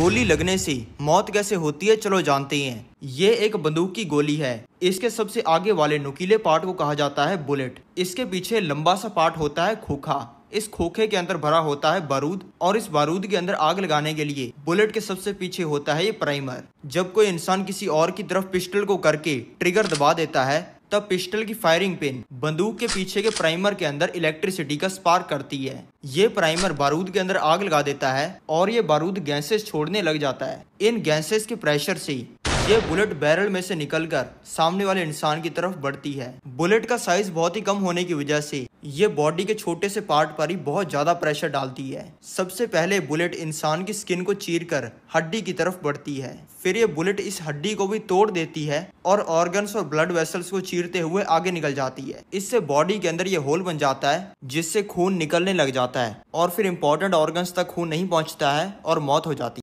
गोली लगने से मौत कैसे होती है चलो जानते हैं ये एक बंदूक की गोली है इसके सबसे आगे वाले नुकीले पार्ट को कहा जाता है बुलेट इसके पीछे लंबा सा पार्ट होता है खोखा इस खोखे के अंदर भरा होता है बारूद और इस बारूद के अंदर आग लगाने के लिए बुलेट के सबसे पीछे होता है ये प्राइमर जब कोई इंसान किसी और की तरफ पिस्टल को करके ट्रिगर दबा देता है तब पिस्टल की फायरिंग पिन बंदूक के पीछे के प्राइमर के अंदर इलेक्ट्रिसिटी का स्पार्क करती है ये प्राइमर बारूद के अंदर आग लगा देता है और ये बारूद गैसेस छोड़ने लग जाता है इन गैसेस के प्रेशर से ये बुलेट बैरल में से निकलकर सामने वाले इंसान की तरफ बढ़ती है बुलेट का साइज बहुत ही कम होने की वजह से ये बॉडी के छोटे से पार्ट पर ही बहुत ज्यादा प्रेशर डालती है सबसे पहले बुलेट इंसान की स्किन को चीर कर हड्डी की तरफ बढ़ती है फिर ये बुलेट इस हड्डी को भी तोड़ देती है और ऑर्गन्स और ब्लड वेसल्स को चीरते हुए आगे निकल जाती है इससे बॉडी के अंदर ये होल बन जाता है जिससे खून निकलने लग जाता है और फिर इम्पोर्टेंट ऑर्गन्स तक खून नहीं पहुंचता है और मौत हो जाती है